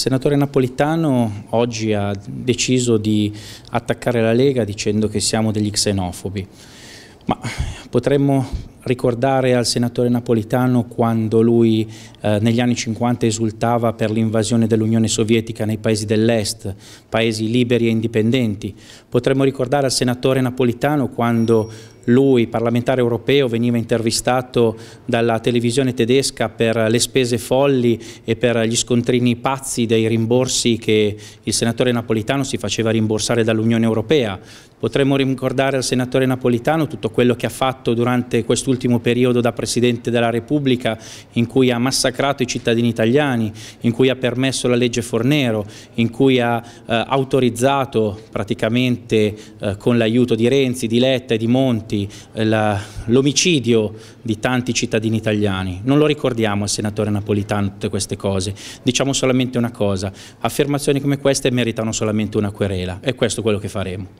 senatore Napolitano oggi ha deciso di attaccare la Lega dicendo che siamo degli xenofobi. Ma potremmo ricordare al senatore Napolitano quando lui eh, negli anni 50 esultava per l'invasione dell'Unione Sovietica nei paesi dell'Est, paesi liberi e indipendenti. Potremmo ricordare al senatore Napolitano quando lui, parlamentare europeo, veniva intervistato dalla televisione tedesca per le spese folli e per gli scontrini pazzi dei rimborsi che il senatore napolitano si faceva rimborsare dall'Unione Europea. Potremmo ricordare al senatore napolitano tutto quello che ha fatto durante quest'ultimo periodo da Presidente della Repubblica in cui ha massacrato i cittadini italiani, in cui ha permesso la legge Fornero, in cui ha eh, autorizzato praticamente eh, con l'aiuto di Renzi, di Letta e di Monti morti, eh, l'omicidio di tanti cittadini italiani. Non lo ricordiamo al senatore Napolitano tutte queste cose, diciamo solamente una cosa, affermazioni come queste meritano solamente una querela e questo è quello che faremo.